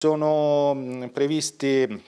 Sono previsti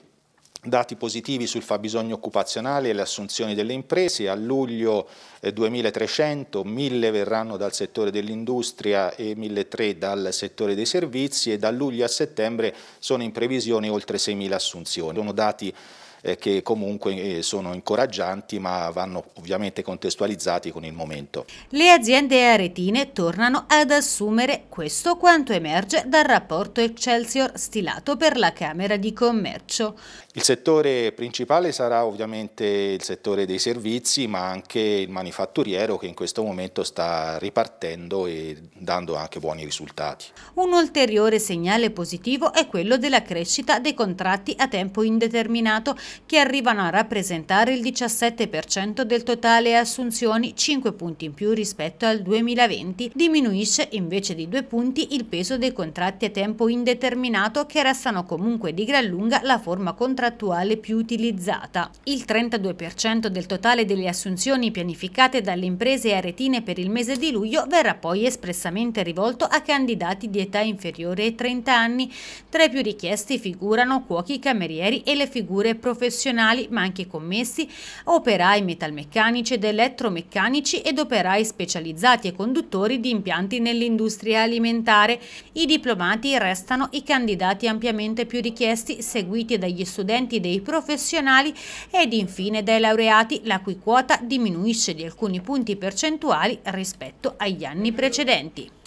dati positivi sul fabbisogno occupazionale e le assunzioni delle imprese, a luglio 2300, eh, 1000 verranno dal settore dell'industria e 1300 dal settore dei servizi e da luglio a settembre sono in previsione oltre 6000 assunzioni. Sono dati eh, che comunque eh, sono incoraggianti ma vanno ovviamente contestualizzati con il momento. Le aziende aretine tornano ad assumere questo quanto emerge dal rapporto Excelsior stilato per la Camera di Commercio. Il settore principale sarà ovviamente il settore dei servizi ma anche il manifatturiero che in questo momento sta ripartendo e dando anche buoni risultati. Un ulteriore segnale positivo è quello della crescita dei contratti a tempo indeterminato che arrivano a rappresentare il 17% del totale assunzioni, 5 punti in più rispetto al 2020. Diminuisce invece di 2 punti il peso dei contratti a tempo indeterminato che restano comunque di gran lunga la forma contrattuale più utilizzata. Il 32% del totale delle assunzioni pianificate dalle imprese aretine per il mese di luglio verrà poi espressamente rivolto a candidati di età inferiore ai 30 anni. Tra i più richiesti figurano cuochi, camerieri e le figure professionali professionali ma anche commessi, operai metalmeccanici ed elettromeccanici ed operai specializzati e conduttori di impianti nell'industria alimentare. I diplomati restano i candidati ampiamente più richiesti, seguiti dagli studenti dei professionali ed infine dai laureati, la cui quota diminuisce di alcuni punti percentuali rispetto agli anni precedenti.